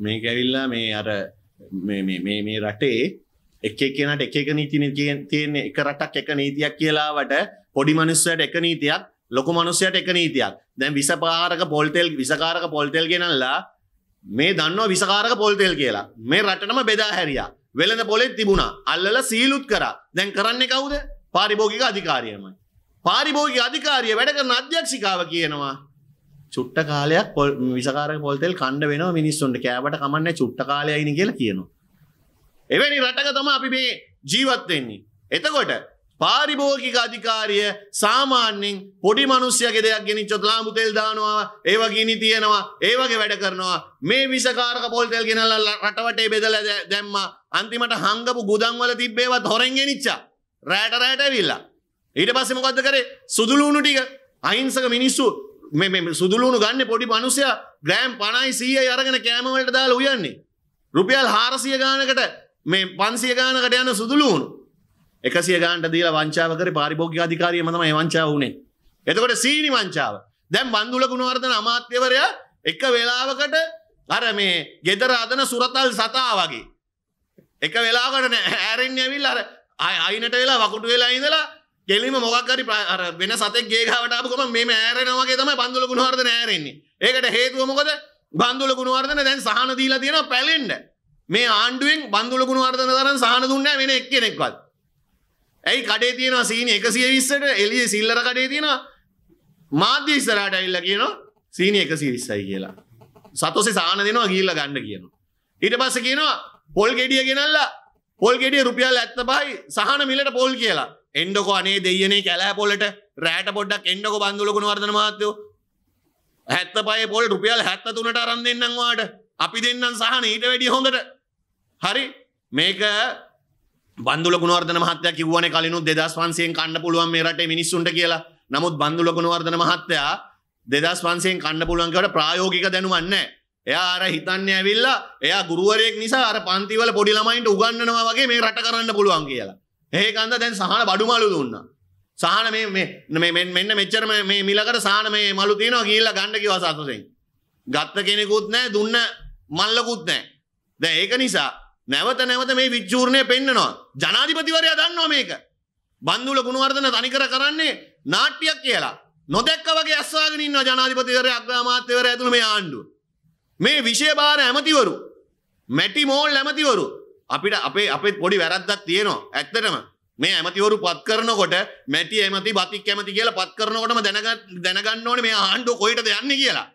මේ ගැවිල්ලා මේ අර මේ රටේ එකේ කියෙනට එකක නීතින තියෙන්නේ එක රටක් එක නීතියක් කියලාවට පොඩි මනුස්සයට එක නීතියක් ලොකු මනුස්සයට එක නීතියක් දැන් විසපාරක පොල්තෙල් විසකාරක පොල්තෙල් ගෙනල්ලා මේ දන්නවා විසකාරක පොල්තෙල් කියලා මේ රටනම බෙදා හැරියා වෙළඳ පොලෙත් තිබුණා අල්ලල සීලුත් කරා දැන් කරන්නේ කවුද පාරිභෝගික අධිකාරියමයි පාරිභෝගික අධිකාරිය වැඩ කරන අධ්‍යක්ෂිකාව කියනවා චුට්ට කාලයක් පොල් විසාර පොල්තෙල් කණ්ඩ වෙන මිනිස්සුන්ට කෑවට කමන්න චුට්ට කාලයයින කියලා කියනවා. එවැනි රටක තම අපි මේ ජීවත්වෙන්නේ. එතකොට පාරිභෝගික අධිකාරිය සාමාන්‍යෙන් පොඩි මනුස්්‍යයක දෙයක් ගෙන චොත්ලාමු තෙල් දානවා ඒව ගිනි තියෙනවා ඒවගේ වැඩ කරනවා මේ විසකාරක පොල්තෙල් ගෙනල්ල රටවටේ බෙදල දැම්ම අන්තිමට හංගපු ගුදන්වල තිබ්බේවත් හොරෙන්ගෙනනිච්චා රෑට රෑට විල්ලා. ඊට පස්සෙමකොක්ද කරේ සුදුලූුණු ටික අහිංසක මිනිස්සු සුදුලුණු ගන්න පොඩි මනුසය ග්‍රෑම් පණයි සීය අරගෙන කෑමවලට දාලා උයන්නේ. රුපියල් හාරසිය ගානකට මේ පන්සිය ගානකට යන සුදුලුණු එකසිය ගාන්ට දීලා වංචාව කරේ පාරිභෝගික අධිකාරියම තමයි වංචාව වුනේ. එතකොට සීනි වංචාව. දැන් බන්දුල ගුණවර්ධන අමාත්‍යවරයා එක වෙලාවකට අර මේ gedara හදන සුරතල් සතා වගේ එක වෙලාවකට ඇරින් ඇවිල්ලා අර අයිනට වෙලා වකුටු වෙලා ඉඳලා ගෙලිම මොකක්කරි අර වෙන සතෙක් ගේගාවටකොම මේ මෑරෙනවගේ තම බඳුල ගුණවර්ධ නෑරෙන්නේ ඒකට හේතුව මොකද බන්දුල ගුණවර්ධන දැන් සහන දීලා තියෙන පැලෙන්ඩ මේ ආණ්ඩුවෙන් බන්දුල ගුණවර්ධන තරන් සහන දුන්න වෙන එක් කෙනෙක්වත් ඇයි කඩේ තියෙන සීන එකසිය විස්සට එලිය සිල්ලර කඩේ තියෙන මාධ්‍ය ඉස්සරට ඇල්ල කියන සීන එකසි විස්සයි කියලා සතුසේ සහන දෙනවා ගිල්ල ගණ්ඩ කියන ඊට පස්ස කියනවා පොල් ගෙඩිය ගෙනල්ලා පොල් ගෙඩිය රුපියල් ඇත්ත බයි සහන මිලට පොල් කියලා එන්ඩකෝ අනේ දෙයනේ කැලෑ පොලට රෑට පොඩ්ඩක් එන්ඩකො බන්ඳලකුණ වර්ධන මාත්‍යයෝ හැත්ත පය පොල් රුපියල් හැත්ත තුනට අරන් දෙන්නවාට අපි දෙන්නම් සහන ඊට වැඩි හොඳට හරි මේක බන්දුල ගුණවර්ධන මහත්තයා කිව්වනේ කලිනු 2500න් කන්න පුළුවන් මේ රටේ මිනිස්සුන්ට කියලා. නමුත් බන්දුල ගුණවර්ධන මහත්තයා 2500න් කන්න පුළුවන් කියවට ප්‍රායෝගික දැනුමක් නැහැ. එයා අර හිතන්නේ ඇවිල්ලා එයා ගුරුවරයෙක් නිසා අර පන්තිවල පොඩි ළමයින්ට උගන්වනවා වගේ මේ රට කරන්න පුළුවන් කියලා. ඒකන්ද දැන් සහන බඩු මලු දුන්නා. සහන මේ මේ මෙන්න මෙච්චර මේ මිලකට සහන මේ මලු තියනවා ගිහිල්ලා ගන්න කිව්වා සතුටෙන්. ගත්ත කෙනෙකුත් නැහැ දුන්න මල්ලකුත් නැහැ. දැන් ඒක නිසා නැවත නැවත මේ විචූර්ණය පෙන්නනවා. ජනාධිපතිවරයා දන්නවා මේක. බන්දුල ගුණවර්ධන තනිකර කරන්නේ නාට්‍යයක් කියලා. නොදැක්ක වගේ අස්වාගෙන ඉන්නවා ජනාධිපතිවරයා අග්‍රාමාත්‍යවරයා ඇතුළු මේ ආණ්ඩුව. මේ විෂය භාර ඇමතිවරු මැටි මෝල් ඇමතිවරු අපිට අපේ අපේ පොඩි වැරද්දක් තියෙනවා. ඇත්තටම මේ ඇමතිවරු පත් කරනකොට මැටි ඇමති බතික් ඇමති කියලා පත් කරනකොටම දැනගන්න ඕනේ මේ ආණ්ඩුව කොහෙටද යන්නේ කියලා.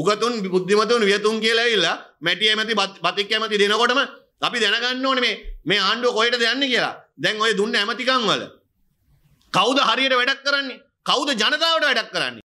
උගතුන් බුද්ධිමතුන් වියතුන් කියලා ඇවිල්ලා මැටි ඇමති බතික් ඇමති දෙනකොටම අපි දැනගන්න ඕනේ මේ මේ ආණ්ඩුව කොහෙටද යන්නේ කියලා. දැන් ඔය දුන්න ඇමතිකම් වල කවුද හරියට වැඩක් කරන්නේ? කවුද ජනතාවට වැඩක් කරන්නේ?